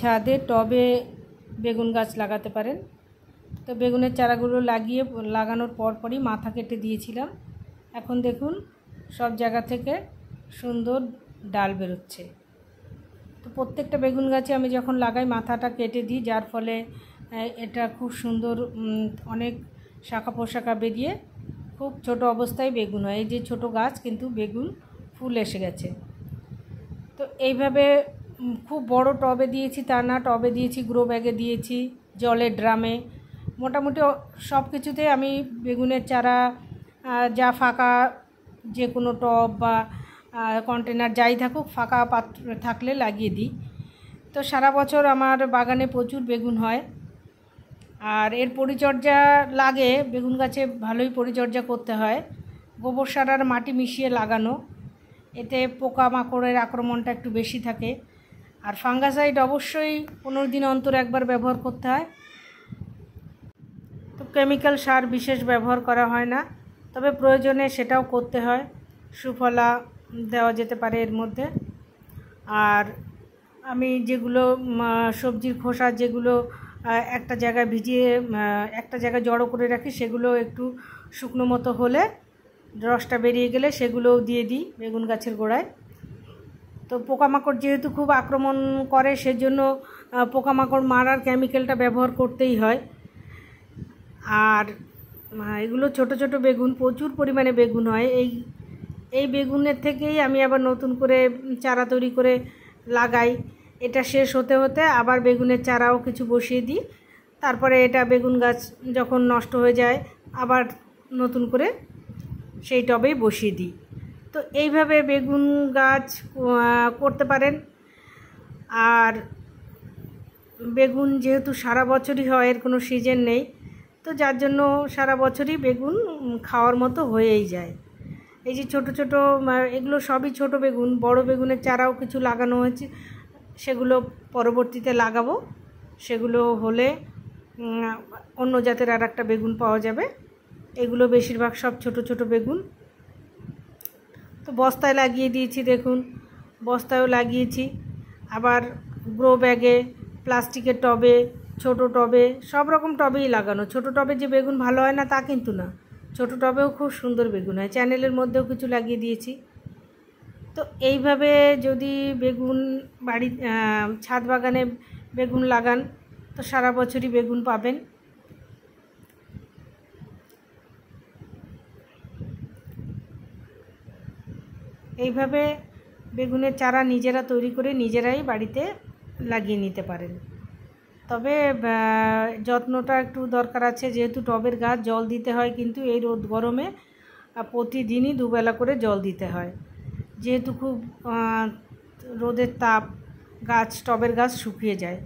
ছাদে টবে বেগুন গাছ লাগাতে পারেন তো বেগুনের চারাগুলো লাগিয়ে লাগানোর পরপরই মাথা কেটে দিয়েছিলাম এখন দেখুন সব জায়গা থেকে সুন্দর ডাল বেরোচ্ছে তো প্রত্যেকটা বেগুন গাছে আমি যখন লাগাই মাথাটা কেটে দিই যার ফলে এটা খুব সুন্দর অনেক শাখা পোশাকা বেরিয়ে খুব ছোট অবস্থায় বেগুন হয় এই যে ছোট গাছ কিন্তু বেগুন ফুল এসে গেছে তো এইভাবে খুব বড় টবে দিয়েছি তা না টবে দিয়েছি গ্রো ব্যাগে দিয়েছি জলের ড্রামে মোটামুটি সব কিছুতে আমি বেগুনের চারা যা ফাঁকা যে কোনো টব বা কন্টেনার যাই থাকুক ফাঁকা পাত্র থাকলে লাগিয়ে দিই তো সারা বছর আমার বাগানে প্রচুর বেগুন হয় আর এর পরিচর্যা লাগে বেগুন গাছে ভালোই পরিচর্যা করতে হয় গোবর সার আর মাটি মিশিয়ে লাগানো এতে পোকামাকড়ের আক্রমণটা একটু বেশি থাকে আর ফাঙ্গাসাইড অবশ্যই পনেরো দিন অন্তর একবার ব্যবহার করতে হয় তো কেমিক্যাল সার বিশেষ ব্যবহার করা হয় না তবে প্রয়োজনে সেটাও করতে হয় সুফলা দেওয়া যেতে পারে এর মধ্যে আর আমি যেগুলো সবজির খোসা যেগুলো একটা জায়গায় ভিজিয়ে একটা জায়গায় জড়ো করে রাখি সেগুলো একটু শুকনো মতো হলে রসটা বেরিয়ে গেলে সেগুলোও দিয়ে দিই বেগুন গাছের গোড়ায় তো পোকামাকড় যেহেতু খুব আক্রমণ করে সেজন্য পোকামাকড় মারার কেমিক্যালটা ব্যবহার করতেই হয় আর এগুলো ছোট ছোট বেগুন প্রচুর পরিমাণে বেগুন হয় এই এই বেগুনের থেকেই আমি আবার নতুন করে চারা তৈরি করে লাগাই এটা শেষ হতে হতে আবার বেগুনের চারাও কিছু বসিয়ে দিই তারপরে এটা বেগুন গাছ যখন নষ্ট হয়ে যায় আবার নতুন করে সেই টবেই বসিয়ে দিই তো এইভাবে বেগুন গাছ করতে পারেন আর বেগুন যেহেতু সারা বছরই হয় এর কোনো সিজন নেই তো যার জন্য সারা বছরই বেগুন খাওয়ার মতো হয়েই যায় এই যে ছোট ছোট এগুলো সবই ছোট বেগুন বড় বেগুনের চারাও কিছু লাগানো হয়েছে সেগুলো পরবর্তীতে লাগাবো সেগুলো হলে অন্য জাতের আর একটা বেগুন পাওয়া যাবে এগুলো বেশিরভাগ সব ছোট ছোট বেগুন তো বস্তায় লাগিয়ে দিয়েছি দেখুন বস্তায়ও লাগিয়েছি আবার গ্রো ব্যাগে প্লাস্টিকের টবে ছোট টবে সব রকম টবেই লাগানো ছোট টবে যে বেগুন ভালো হয় না তা কিন্তু না ছোট টবেও খুব সুন্দর বেগুন হয় চ্যানেলের মধ্যেও কিছু লাগিয়ে দিয়েছি তো এইভাবে যদি বেগুন বাড়ি ছাদ বাগানে বেগুন লাগান তো সারা বছরই বেগুন পাবেন এইভাবে বেগুনের চারা নিজেরা তৈরি করে নিজেরাই বাড়িতে লাগিয়ে নিতে পারেন তবে যত্নটা একটু দরকার আছে যেহেতু টবের গাছ জল দিতে হয় কিন্তু এই রোদ গরমে প্রতিদিনই দুবেলা করে জল দিতে হয় যেহেতু খুব রোদের তাপ গাছ টবের গাছ শুকিয়ে যায়